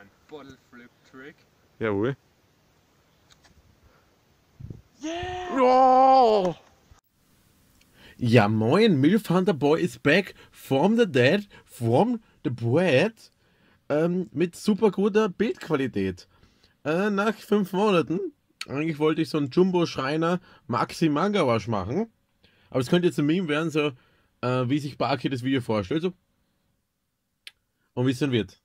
ein Bottle Flip Trick. Jawohl. Yeah! Oh! Ja moin, Milf Hunter Boy is back from the dead, from the bread, ähm, mit super guter Bildqualität. Äh, nach fünf Monaten, eigentlich wollte ich so einen Jumbo-Schreiner Maxi Manga Wash machen, aber es könnte jetzt ein Meme werden, so äh, wie sich Barkey das Video vorstellt, so. Und wie es dann wird.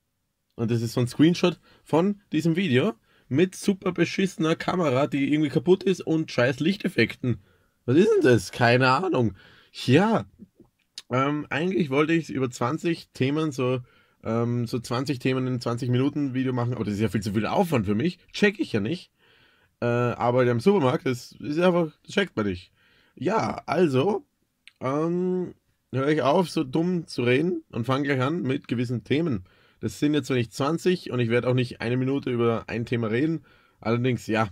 Und das ist so ein Screenshot von diesem Video mit super beschissener Kamera, die irgendwie kaputt ist und scheiß Lichteffekten. Was ist denn das? Keine Ahnung. Ja, ähm, eigentlich wollte ich über 20 Themen so ähm, so 20 Themen in 20 Minuten Video machen, aber das ist ja viel zu viel Aufwand für mich. Check ich ja nicht. Äh, aber im Supermarkt, das ist einfach, das checkt man nicht. Ja, also ähm, höre ich auf, so dumm zu reden und fange gleich an mit gewissen Themen. Das sind jetzt zwar nicht 20 und ich werde auch nicht eine Minute über ein Thema reden. Allerdings, ja.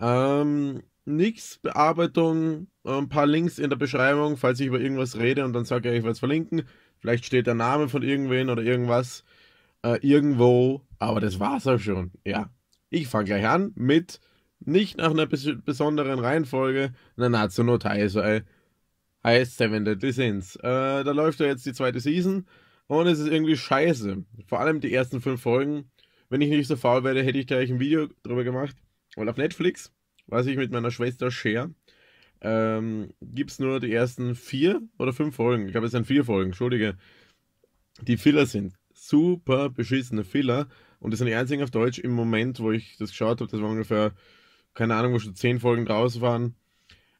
Ähm, nix, Bearbeitung, äh, ein paar Links in der Beschreibung, falls ich über irgendwas rede und dann sage ich, ich werde es verlinken. Vielleicht steht der Name von irgendwen oder irgendwas äh, irgendwo, aber das war's auch schon. Ja, ich fange gleich an mit nicht nach einer bes besonderen Reihenfolge Nanatsu no Taisei heißt Seven Deadly Sins. Äh, da läuft ja jetzt die zweite Season. Und es ist irgendwie scheiße. Vor allem die ersten fünf Folgen. Wenn ich nicht so faul wäre, hätte ich da ein Video drüber gemacht. Und auf Netflix, was ich mit meiner Schwester share, ähm, gibt es nur die ersten vier oder fünf Folgen. Ich glaube, es sind vier Folgen, entschuldige. Die Filler sind super beschissene Filler. Und das sind die einzigen auf Deutsch im Moment, wo ich das geschaut habe. Das waren ungefähr, keine Ahnung, wo schon zehn Folgen draus waren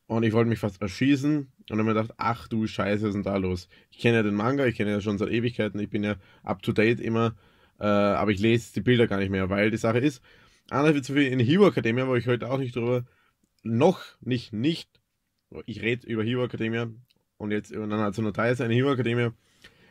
und ich wollte mich fast erschießen und habe mir gedacht, ach du Scheiße, was ist denn da los? Ich kenne ja den Manga, ich kenne ja schon seit Ewigkeiten, ich bin ja up to date immer, äh, aber ich lese die Bilder gar nicht mehr, weil die Sache ist, anders wie zu viel in Hero Academia, wo ich heute auch nicht drüber, noch nicht, nicht, ich rede über Hero Academia und jetzt über Nanatsuno Taisa, in Hero Academia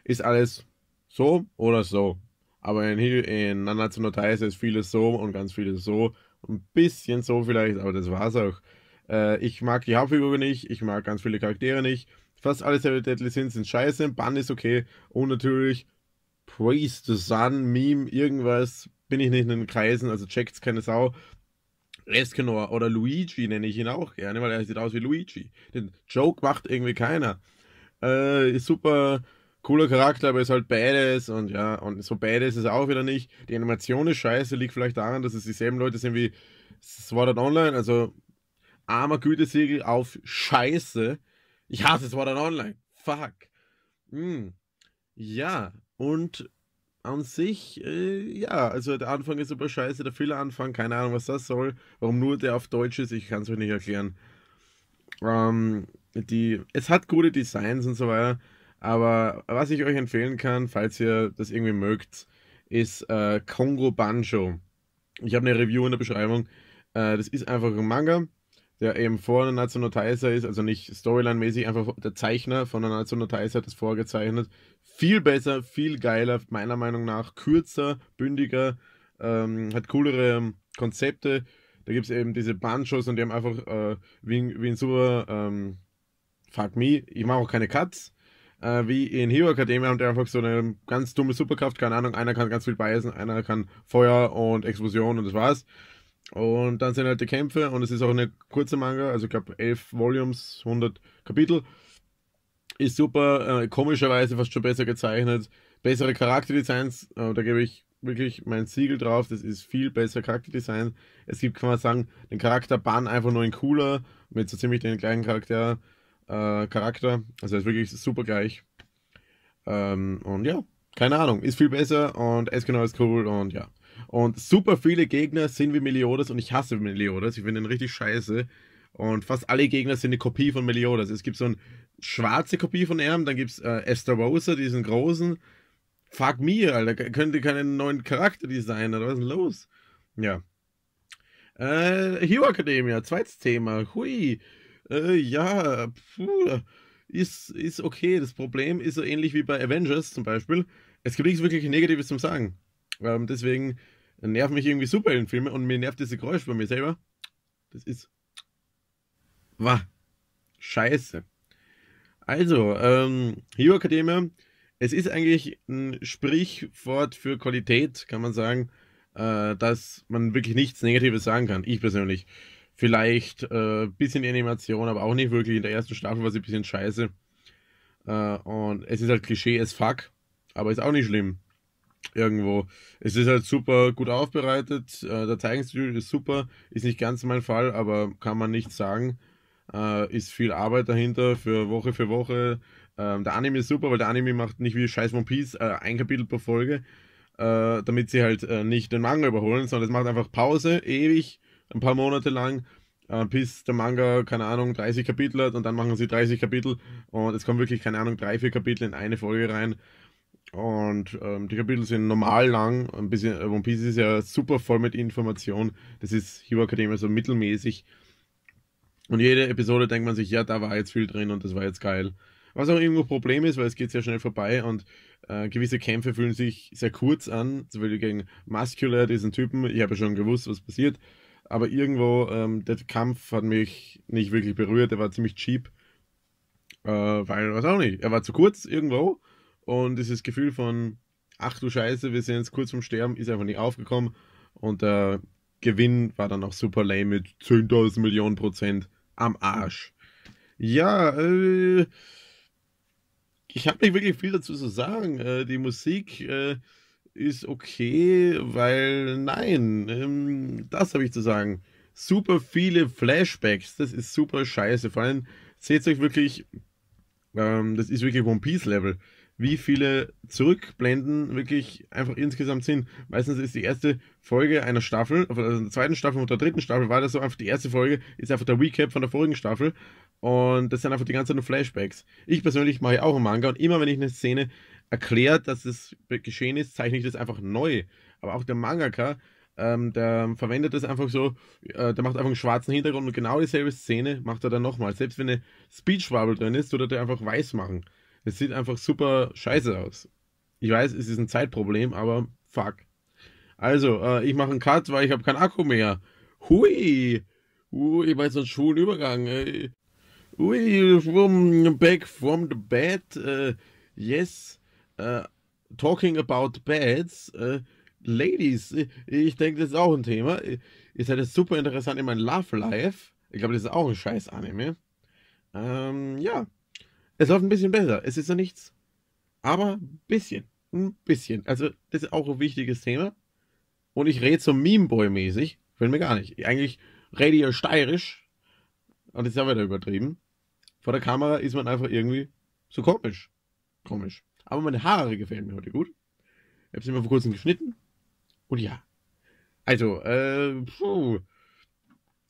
ist alles so oder so. Aber in, in Nanatsuno Taisa ist vieles so und ganz vieles so, ein bisschen so vielleicht, aber das war's auch. Äh, ich mag die Hauptfigur nicht, ich mag ganz viele Charaktere nicht. Fast alle Serie Deadly Sins sind scheiße, Bann ist okay und natürlich Praise the Sun, Meme, irgendwas, bin ich nicht in den Kreisen, also checkt's keine Sau. Eskenor oder Luigi nenne ich ihn auch gerne, weil er sieht aus wie Luigi. Den Joke macht irgendwie keiner. Äh, ist super cooler Charakter, aber ist halt badass und ja, und so badass ist er auch wieder nicht. Die Animation ist scheiße, liegt vielleicht daran, dass es dieselben Leute sind wie Sword Art Online, also armer Gütesiegel auf Scheiße. Ich hasse es dann Online. Fuck. Hm. Ja, und an sich, äh, ja, also der Anfang ist super scheiße, der Fehleranfang, keine Ahnung, was das soll. Warum nur der auf Deutsch ist, ich kann es euch nicht erklären. Ähm, die, es hat gute Designs und so weiter, aber was ich euch empfehlen kann, falls ihr das irgendwie mögt, ist äh, Kongo Banjo. Ich habe eine Review in der Beschreibung. Äh, das ist einfach ein Manga der eben vor Natsu no Taisa ist, also nicht Storyline-mäßig, einfach der Zeichner von Natsu no Taisa hat das vorgezeichnet. Viel besser, viel geiler, meiner Meinung nach, kürzer, bündiger, ähm, hat coolere Konzepte. Da gibt es eben diese Banchos und die haben einfach äh, wie, in, wie in Super ähm, Fuck Me, ich mache auch keine Cuts. Äh, wie in Hero Academia haben die einfach so eine ganz dumme Superkraft, keine Ahnung, einer kann ganz viel beißen, einer kann Feuer und Explosion und das war's. Und dann sind halt die Kämpfe und es ist auch eine kurze Manga, also ich glaube 11 Volumes, 100 Kapitel. Ist super, äh, komischerweise fast schon besser gezeichnet. Bessere Charakterdesigns, äh, da gebe ich wirklich mein Siegel drauf, das ist viel besser Charakterdesign. Es gibt, kann man sagen, den Charakter Ban einfach nur in cooler, mit so ziemlich den gleichen Charakter, äh, Charakter. Also ist wirklich super gleich. Ähm, und ja, keine Ahnung, ist viel besser und es genau ist cool und ja. Und super viele Gegner sind wie Meliodas und ich hasse Meliodas. Ich finde ihn richtig scheiße. Und fast alle Gegner sind eine Kopie von Meliodas. Es gibt so eine schwarze Kopie von ihm, erm, dann gibt es äh, Esther Rosa, diesen großen. Fuck me, Alter. Könnt ihr keinen neuen Charakter designen oder was ist denn los? Ja. Äh, Hero Academia, zweites Thema. Hui. Äh, ja, puh. Ist, ist okay. Das Problem ist so ähnlich wie bei Avengers zum Beispiel. Es gibt nichts wirklich Negatives zum Sagen. Ähm, deswegen nerven mich irgendwie Superheldenfilme und mir nervt diese Geräusch bei mir selber. Das ist. Wah. Scheiße. Also, ähm, Hero Academia, es ist eigentlich ein Sprichwort für Qualität, kann man sagen, äh, dass man wirklich nichts Negatives sagen kann. Ich persönlich. Vielleicht ein äh, bisschen Animation, aber auch nicht wirklich. In der ersten Staffel war sie ein bisschen scheiße. Äh, und es ist halt Klischee as fuck, aber ist auch nicht schlimm irgendwo. Es ist halt super gut aufbereitet, äh, der Zeigenstil ist super, ist nicht ganz mein Fall, aber kann man nicht sagen. Äh, ist viel Arbeit dahinter für Woche für Woche. Ähm, der Anime ist super, weil der Anime macht nicht wie scheiß One Piece äh, ein Kapitel pro Folge, äh, damit sie halt äh, nicht den Manga überholen, sondern es macht einfach Pause, ewig, ein paar Monate lang, äh, bis der Manga, keine Ahnung, 30 Kapitel hat und dann machen sie 30 Kapitel und es kommen wirklich, keine Ahnung, drei, vier Kapitel in eine Folge rein. Und ähm, die Kapitel sind normal lang. Ein bisschen, äh, One Piece ist ja super voll mit Informationen. Das ist Hero Academia so mittelmäßig. Und jede Episode denkt man sich, ja, da war jetzt viel drin und das war jetzt geil. Was auch irgendwo ein Problem ist, weil es geht sehr schnell vorbei und äh, gewisse Kämpfe fühlen sich sehr kurz an. Zum Beispiel gegen Muscular, diesen Typen. Ich habe ja schon gewusst, was passiert. Aber irgendwo, ähm, der Kampf hat mich nicht wirklich berührt. Er war ziemlich cheap. Äh, weil, was auch nicht. Er war zu kurz irgendwo und dieses Gefühl von, ach du Scheiße, wir sind jetzt kurz vorm Sterben, ist einfach nicht aufgekommen. Und der Gewinn war dann auch super lame mit 10.000 Millionen Prozent am Arsch. Ja, äh, ich habe nicht wirklich viel dazu zu sagen. Äh, die Musik äh, ist okay, weil nein, ähm, das habe ich zu sagen. Super viele Flashbacks, das ist super scheiße. Vor allem seht euch wirklich ähm, das ist wirklich One Piece Level. Wie viele Zurückblenden wirklich einfach insgesamt sind. Meistens ist die erste Folge einer Staffel, also der zweiten Staffel und der dritten Staffel war das so einfach die erste Folge, ist einfach der Recap von der vorigen Staffel. Und das sind einfach die ganze Zeit nur Flashbacks. Ich persönlich mache auch einen Manga und immer wenn ich eine Szene erklärt, dass es geschehen ist, zeichne ich das einfach neu. Aber auch der Mangaka ähm, der verwendet das einfach so, äh, der macht einfach einen schwarzen Hintergrund und genau dieselbe Szene macht er dann nochmal. Selbst wenn eine Speechbubble drin ist, tut er der einfach weiß machen. Es sieht einfach super scheiße aus. Ich weiß, es ist ein Zeitproblem, aber fuck. Also, äh, ich mache einen Cut, weil ich habe keinen Akku mehr. Hui! Ui, weiß, jetzt ein schwulen Übergang. Ey. Ui, from back from the bed. Uh, yes. Uh, talking about beds. Uh, Ladies, äh, ich denke, das ist auch ein Thema. Ihr seid jetzt super interessant in meinem Love Life. Ich glaube, das ist auch ein scheiß Anime. Ähm, ja. Es läuft ein bisschen besser. Es ist ja nichts. Aber ein bisschen. Ein bisschen. Also, das ist auch ein wichtiges Thema. Und ich rede so Meme-Boy-mäßig. Will mir gar nicht. Eigentlich rede ich ja steirisch. Und das ist ja wieder übertrieben. Vor der Kamera ist man einfach irgendwie so komisch. Komisch. Aber meine Haare gefällt mir heute gut. Ich habe sie mir vor kurzem geschnitten. Und oh ja. Also, äh, puh.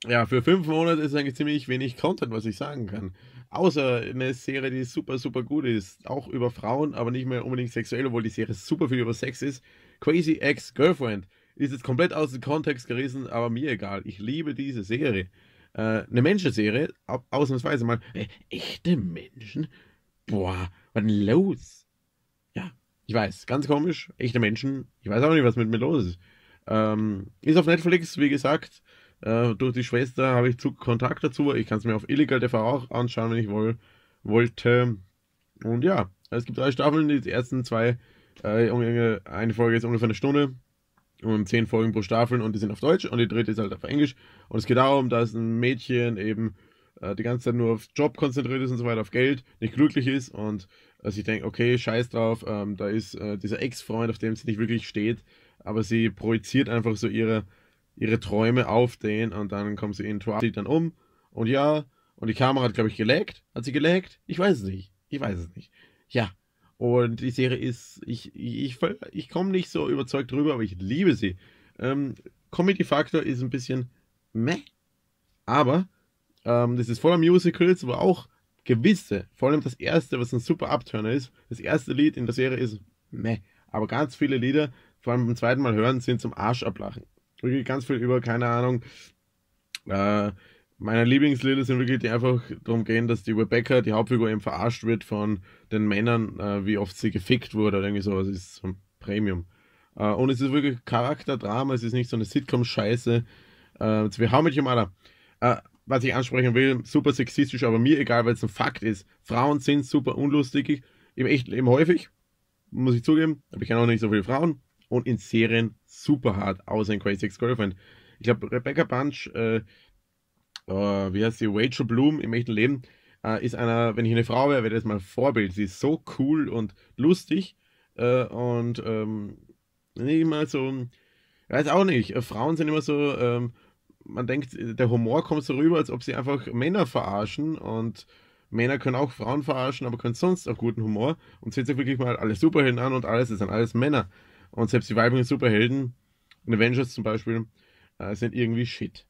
Ja, für fünf Monate ist eigentlich ziemlich wenig Content, was ich sagen kann. Außer eine Serie, die super, super gut ist. Auch über Frauen, aber nicht mehr unbedingt sexuell, obwohl die Serie super viel über Sex ist. Crazy Ex-Girlfriend. Ist jetzt komplett aus dem Kontext gerissen, aber mir egal. Ich liebe diese Serie. Äh, eine Menschenserie, ausnahmsweise mal. Äh, echte Menschen? Boah, was denn los? Ich weiß, ganz komisch, echte Menschen. Ich weiß auch nicht, was mit mir los ist. Ähm, ist auf Netflix, wie gesagt. Äh, durch die Schwester habe ich Kontakt dazu. Ich kann es mir auf Illegal TV auch anschauen, wenn ich wohl, wollte. Und ja, es gibt drei Staffeln. Die ersten zwei, äh, eine Folge ist ungefähr eine Stunde und zehn Folgen pro Staffel und die sind auf Deutsch und die dritte ist halt auf Englisch. Und es geht darum, dass ein Mädchen eben äh, die ganze Zeit nur auf Job konzentriert ist und so weiter, auf Geld, nicht glücklich ist und also äh, ich denke, okay, scheiß drauf, ähm, da ist äh, dieser Ex-Freund, auf dem sie nicht wirklich steht, aber sie projiziert einfach so ihre, ihre Träume auf den und dann kommt sie in sieht dann um und ja, und die Kamera hat, glaube ich, geleckt. Hat sie geleckt? Ich weiß es nicht. Ich weiß es nicht. Ja. Und die Serie ist, ich, ich, ich komme nicht so überzeugt drüber, aber ich liebe sie. Ähm, Comedy Factor ist ein bisschen meh, aber ähm, das ist voller Musicals, aber auch gewisse, vor allem das erste, was ein super Upturner ist, das erste Lied in der Serie ist meh. Aber ganz viele Lieder, vor allem beim zweiten Mal hören, sind zum Arsch ablachen. Wirklich ganz viel über, keine Ahnung, äh, meine Lieblingslieder sind wirklich, die einfach darum gehen, dass die Rebecca, die Hauptfigur, eben verarscht wird von den Männern, äh, wie oft sie gefickt wurde oder irgendwie sowas. ist so ein Premium. Äh, und es ist wirklich Charakterdrama, es ist nicht so eine Sitcom-Scheiße. Äh, wir haben mit Jamala. Äh, was ich ansprechen will, super sexistisch, aber mir egal, weil es ein Fakt ist. Frauen sind super unlustig, im echten Leben häufig, muss ich zugeben, aber ich kenne auch nicht so viele Frauen. Und in Serien super hart, außer in Crazy Ex-Girlfriend. Ich glaube, Rebecca Bunch, äh, äh, wie heißt sie, Rachel Bloom im echten Leben, äh, ist einer, wenn ich eine Frau wäre, wäre das mein Vorbild. Sie ist so cool und lustig äh, und ähm, nicht mal so, weiß auch nicht, äh, Frauen sind immer so, ähm, man denkt, der Humor kommt so rüber, als ob sie einfach Männer verarschen und Männer können auch Frauen verarschen, aber können sonst auch guten Humor und zieht sich wirklich mal alle Superhelden an und alles ist dann alles Männer. Und selbst die weiblichen Superhelden, in Avengers zum Beispiel, äh, sind irgendwie shit.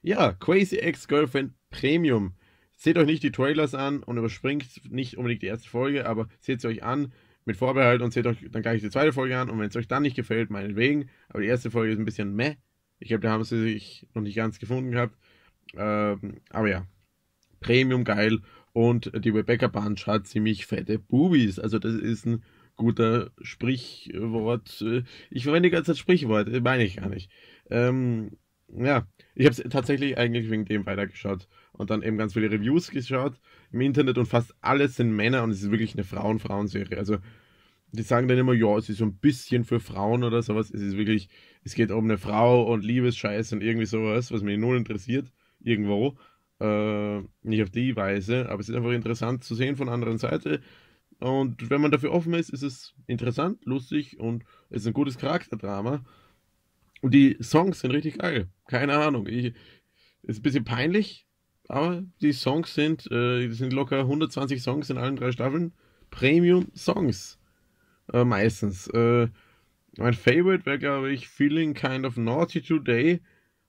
Ja, Crazy Ex-Girlfriend Premium. Seht euch nicht die Trailers an und überspringt nicht unbedingt die erste Folge, aber seht sie euch an mit Vorbehalt und seht euch dann gleich die zweite Folge an. Und wenn es euch dann nicht gefällt, meinetwegen. Aber die erste Folge ist ein bisschen meh. Ich glaube, da haben sie sich noch nicht ganz gefunden gehabt. Ähm, aber ja, Premium geil und die Rebecca Bunch hat ziemlich fette Boobies. Also das ist ein guter Sprichwort. Ich verwende die ganze Zeit Sprichworte, meine ich gar nicht. Ähm, ja, ich habe es tatsächlich eigentlich wegen dem weitergeschaut und dann eben ganz viele Reviews geschaut im Internet und fast alles sind Männer und es ist wirklich eine Frauen-Frauen-Serie. Also die sagen dann immer, ja, es ist so ein bisschen für Frauen oder sowas. Es ist wirklich es geht um eine Frau und Liebesscheiß und irgendwie sowas, was mich null interessiert, irgendwo. Äh, nicht auf die Weise, aber es ist einfach interessant zu sehen von anderen Seite. Und wenn man dafür offen ist, ist es interessant, lustig und es ist ein gutes Charakterdrama. Und die Songs sind richtig geil. Keine Ahnung. Ich, ist ein bisschen peinlich, aber die Songs sind, äh, sind locker 120 Songs in allen drei Staffeln. Premium Songs. Äh, meistens. Äh, mein Favorite wäre, glaube ich, Feeling Kind of Naughty Today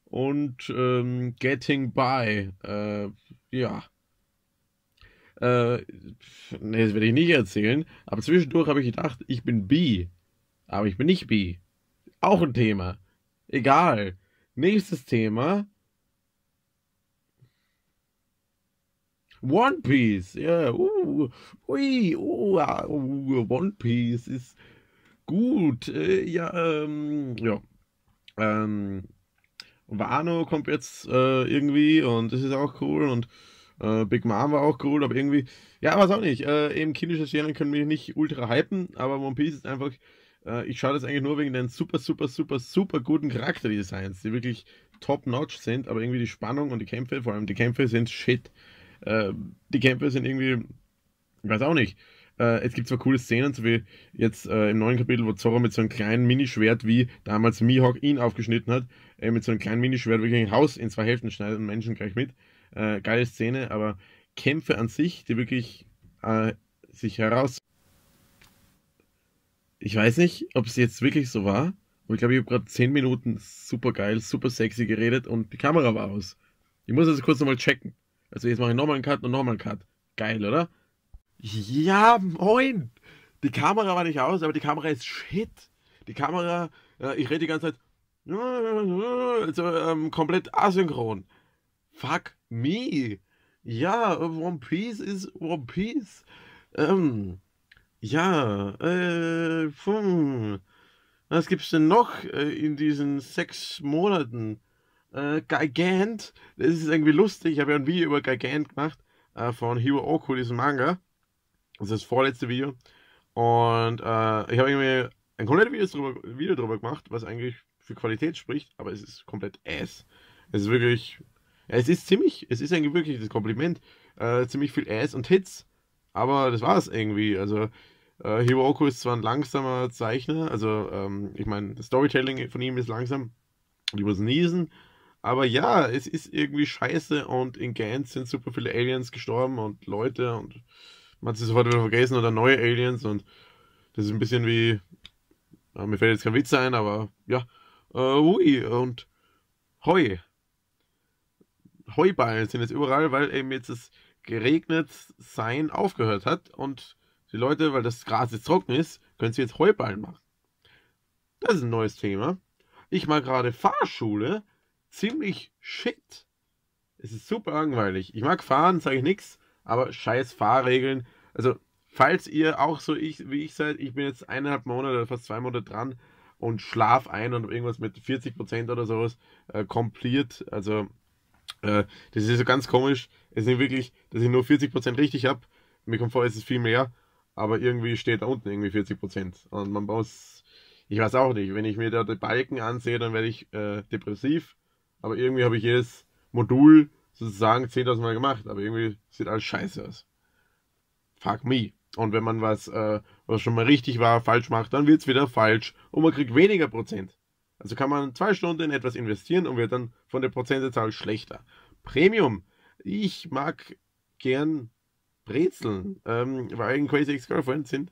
und ähm, Getting By. Äh, ja. Äh, ne, das werde ich nicht erzählen. Aber zwischendurch habe ich gedacht, ich bin B. Aber ich bin nicht B. Auch ein Thema. Egal. Nächstes Thema. One Piece. Ja, yeah. uh, ui, uh, uh, One Piece ist Gut, äh, ja, ähm, ja. Ähm, Wano kommt jetzt äh, irgendwie und das ist auch cool und äh, Big Mom war auch cool, aber irgendwie, ja, was auch nicht. Äh, eben kindische Serien können mich nicht ultra hypen, aber One Piece ist einfach, äh, ich schaue das eigentlich nur wegen den super, super, super, super guten Charakterdesigns, die wirklich top-notch sind, aber irgendwie die Spannung und die Kämpfe, vor allem die Kämpfe sind shit. Äh, die Kämpfe sind irgendwie, ich weiß auch nicht äh, es gibt zwar coole Szenen, so wie jetzt äh, im neuen Kapitel, wo Zorro mit so einem kleinen Minischwert, wie damals Mihawk ihn aufgeschnitten hat, äh, mit so einem kleinen Minischwert wirklich ein Haus in zwei Hälften schneidet und Menschen gleich mit. Äh, geile Szene, aber Kämpfe an sich, die wirklich äh, sich heraus. Ich weiß nicht, ob es jetzt wirklich so war, aber ich glaube, ich habe gerade 10 Minuten super geil, super sexy geredet und die Kamera war aus. Ich muss das also kurz nochmal checken. Also jetzt mache ich nochmal einen Cut und nochmal einen Cut. Geil, oder? Ja, moin! Die Kamera war nicht aus, aber die Kamera ist shit. Die Kamera, äh, ich rede die ganze Zeit also, ähm, komplett asynchron. Fuck me. Ja, One Piece ist One Piece. Ähm, ja, äh, pfuh. was gibt's denn noch äh, in diesen sechs Monaten? Äh, Gigant, das ist irgendwie lustig, ich habe ja ein Video über Gigant gemacht, äh, von Hiro Oku, diesem Manga. Das ist das vorletzte Video. Und äh, ich habe irgendwie ein komplettes Video darüber, Video drüber gemacht, was eigentlich für Qualität spricht, aber es ist komplett ass. Es ist wirklich. Es ist ziemlich, es ist eigentlich wirklich das Kompliment, äh, ziemlich viel Ass und Hits, aber das war es irgendwie. Also, äh, Hiroko ist zwar ein langsamer Zeichner, also ähm, ich meine, das Storytelling von ihm ist langsam, die muss niesen, aber ja, es ist irgendwie scheiße und in Gans sind super viele Aliens gestorben und Leute und man hat sie sofort wieder vergessen oder neue Aliens und das ist ein bisschen wie, ja, mir fällt jetzt kein Witz ein, aber ja, äh, ui und Heu. Heuballen sind jetzt überall, weil eben jetzt das geregnet sein aufgehört hat und die Leute, weil das Gras jetzt trocken ist, können sie jetzt Heuballen machen. Das ist ein neues Thema. Ich mag gerade Fahrschule ziemlich shit. Es ist super langweilig. Ich mag fahren, sage ich nichts, aber scheiß Fahrregeln. Also, falls ihr auch so ich, wie ich seid, ich bin jetzt eineinhalb Monate, fast zwei Monate dran und schlaf ein und irgendwas mit 40% oder sowas äh, kompliert. Also, äh, das ist so ganz komisch. Es ist nicht wirklich, dass ich nur 40% richtig habe. Mir kommt vor, es ist viel mehr, aber irgendwie steht da unten irgendwie 40%. Und man muss, ich weiß auch nicht, wenn ich mir da die Balken ansehe, dann werde ich äh, depressiv. Aber irgendwie habe ich jedes Modul sozusagen 10.000 Mal gemacht, aber irgendwie sieht alles scheiße aus. Fuck me. Und wenn man was, äh, was schon mal richtig war, falsch macht, dann wird es wieder falsch und man kriegt weniger Prozent. Also kann man zwei Stunden in etwas investieren und wird dann von der Prozentzahl schlechter. Premium. Ich mag gern Brezeln, ähm, weil in Crazy Ex-Girlfriend sind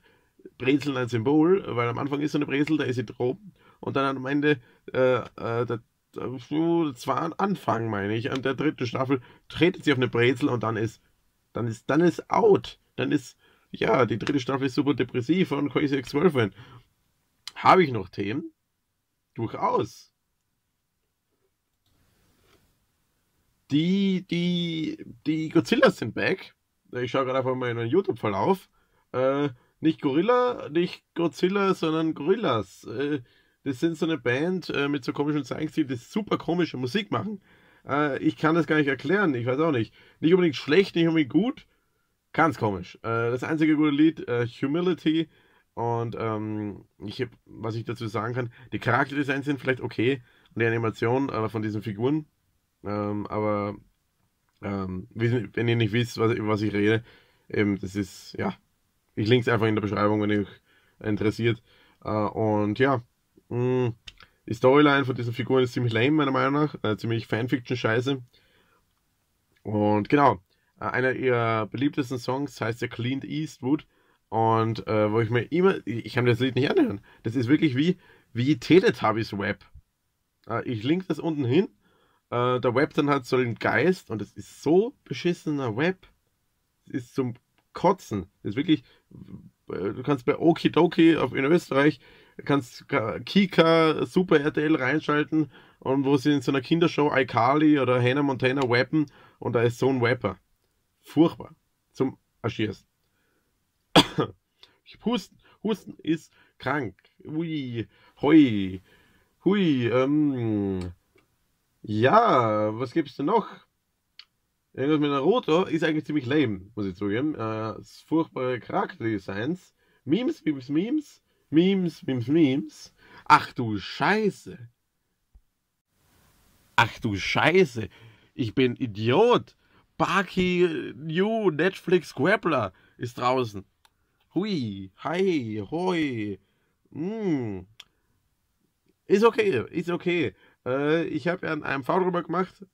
Brezeln ein Symbol, weil am Anfang ist so eine Brezel, da ist sie droben und dann am Ende, äh, äh, da äh, hm, das war am Anfang, meine ich, an der dritten Staffel, tretet sie auf eine Brezel und dann ist, dann ist, dann ist out. Dann ist, ja, die dritte Staffel ist super depressiv und Crazy x girlfriend Habe ich noch Themen? Durchaus. Die, die, die Godzilla sind back. Ich schaue gerade einfach mal in meinen YouTube-Verlauf. Äh, nicht Gorilla, nicht Godzilla, sondern Gorillas. Äh, das sind so eine Band äh, mit so komischen Zeichenstil, die super komische Musik machen. Äh, ich kann das gar nicht erklären, ich weiß auch nicht. Nicht unbedingt schlecht, nicht unbedingt gut. Ganz komisch. Äh, das einzige gute Lied, äh, Humility. Und ähm, ich hab, was ich dazu sagen kann, die Charakterdesigns sind vielleicht okay und die Animation äh, von diesen Figuren. Ähm, aber ähm, wenn ihr nicht wisst, was, was ich rede, eben, das ist, ja, ich linke es einfach in der Beschreibung, wenn ihr euch interessiert. Äh, und ja, Mh, mm, die Storyline von diesen Figuren ist ziemlich lame, meiner Meinung nach. Äh, ziemlich Fanfiction-Scheiße. Und genau, äh, einer ihrer beliebtesten Songs heißt ja Cleaned Eastwood. Und äh, wo ich mir immer, ich kann das Lied nicht anhören. Das ist wirklich wie, wie Teletubbies Web. Äh, ich link das unten hin. Äh, der Web dann hat so einen Geist und es ist so beschissener Web. Es ist zum Kotzen. Das ist wirklich, äh, du kannst bei Okidoki auf, in Österreich kannst Kika, Super RTL reinschalten und wo sie in so einer Kindershow iCarly oder Hannah Montana wappen und da ist so ein Wapper. Furchtbar. Zum Aschierst. Husten, Husten ist krank. Ui, hoi, hui, ähm, ja, was gibt's denn noch? Irgendwas mit Naruto ist eigentlich ziemlich lame, muss ich zugeben. Äh, furchtbare Charakterdesigns. Memes, Memes, Memes. Memes, Memes, Memes. Ach du Scheiße. Ach du Scheiße. Ich bin Idiot. Barkey New Netflix Grappler ist draußen. Hui, hi, hoi. Mm. Ist okay, ist okay. Äh, ich habe ja einen AMV drüber gemacht.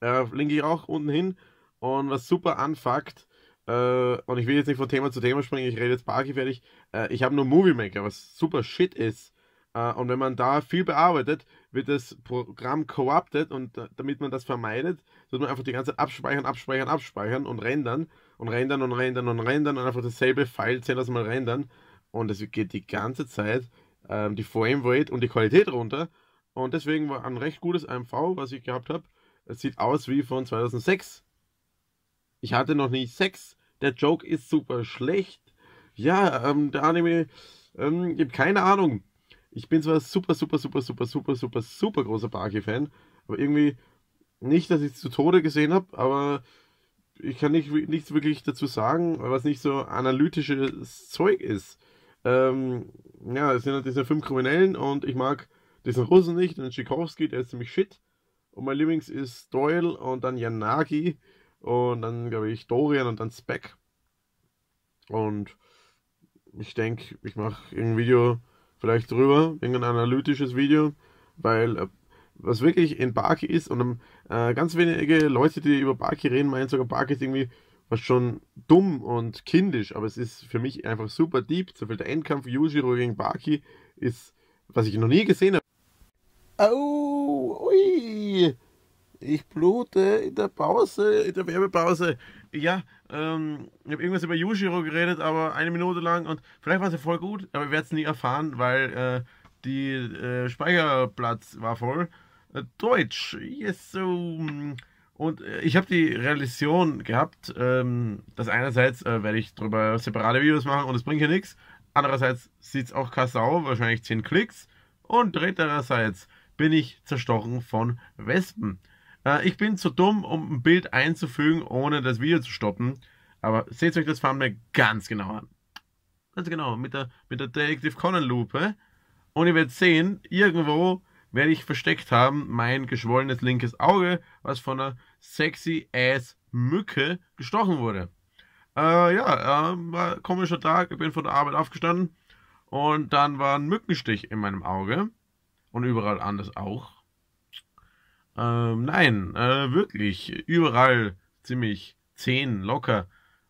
Äh, Linke ich auch unten hin. Und was super anfuckt, äh, und ich will jetzt nicht von Thema zu Thema springen, ich rede jetzt bargefährlich. Äh, ich habe nur Movie Maker, was super Shit ist. Äh, und wenn man da viel bearbeitet, wird das Programm co-opted und damit man das vermeidet, wird man einfach die ganze Zeit abspeichern, abspeichern, abspeichern und rendern und rendern und rendern und rendern und einfach dasselbe File 10.000 Mal rendern. Und es geht die ganze Zeit ähm, die Frame Rate und die Qualität runter. Und deswegen war ein recht gutes AMV, was ich gehabt habe. Es sieht aus wie von 2006. Ich hatte noch nie 6, der Joke ist super schlecht. Ja, ähm, der Anime, ähm, ich habe keine Ahnung. Ich bin zwar super, super, super, super, super, super, super großer Baki-Fan, aber irgendwie nicht, dass ich es zu Tode gesehen habe, aber ich kann nicht, nichts wirklich dazu sagen, was nicht so analytisches Zeug ist. Ähm, ja, es sind halt diese fünf Kriminellen und ich mag diesen Russen nicht den Tchaikovsky, der ist ziemlich shit. Und mein Lieblings ist Doyle und dann Yanagi. Und dann, glaube ich, Dorian und dann Speck. Und ich denke, ich mache ein Video vielleicht drüber, irgendein analytisches Video, weil äh, was wirklich in Barki ist und ähm, äh, ganz wenige Leute, die über Barki reden, meinen sogar Barki ist irgendwie was schon dumm und kindisch, aber es ist für mich einfach super deep. Zum Beispiel der Endkampf Yujiro gegen Barki ist, was ich noch nie gesehen habe. Oh, ui. Ich blute in der Pause, in der Werbepause. Ja, ähm, ich habe irgendwas über Yujiro geredet, aber eine Minute lang und vielleicht war es ja voll gut, aber ich werde es nie erfahren, weil äh, die äh, Speicherplatz war voll. Äh, Deutsch, yes, so. Und äh, ich habe die Realisation gehabt, ähm, dass einerseits äh, werde ich darüber separate Videos machen und es bringt ja nichts. Andererseits sieht es auch Kassau, wahrscheinlich 10 Klicks. Und drittens bin ich zerstochen von Wespen. Äh, ich bin zu dumm, um ein Bild einzufügen, ohne das Video zu stoppen. Aber seht euch das Thumbnail ganz genau an. Ganz genau, mit der, mit der Detective Conan Lupe. Und ihr werdet sehen, irgendwo werde ich versteckt haben mein geschwollenes linkes Auge, was von einer sexy ass Mücke gestochen wurde. Äh, ja, äh, war ein komischer Tag. Ich bin von der Arbeit aufgestanden und dann war ein Mückenstich in meinem Auge und überall anders auch. Ähm, nein, äh, wirklich. Überall ziemlich 10 locker.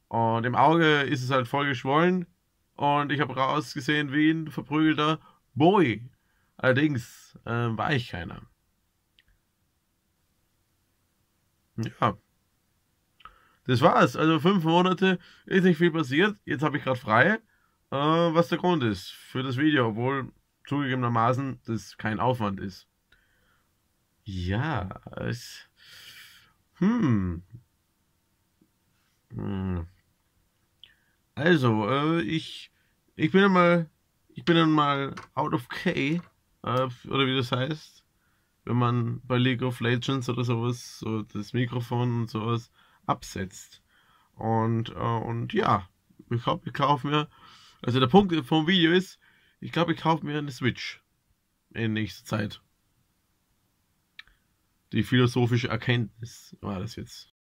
Und im Auge ist es halt voll geschwollen. Und ich habe rausgesehen, wie ein verprügelter Boy. Allerdings äh, war ich keiner. Ja. Das war's. Also fünf Monate ist nicht viel passiert. Jetzt habe ich gerade frei. Äh, was der Grund ist für das Video, obwohl zugegebenermaßen das kein Aufwand ist. Ja, es. Hm. hm. Also, äh, ich, ich bin einmal. ich bin dann mal out of K, äh, oder wie das heißt, wenn man bei League of Legends oder sowas so das Mikrofon und sowas absetzt. Und, äh, und ja, ich glaube, ich kaufe mir, also der Punkt vom Video ist, ich glaube, ich kaufe mir eine Switch in nächster Zeit die philosophische Erkenntnis war das jetzt.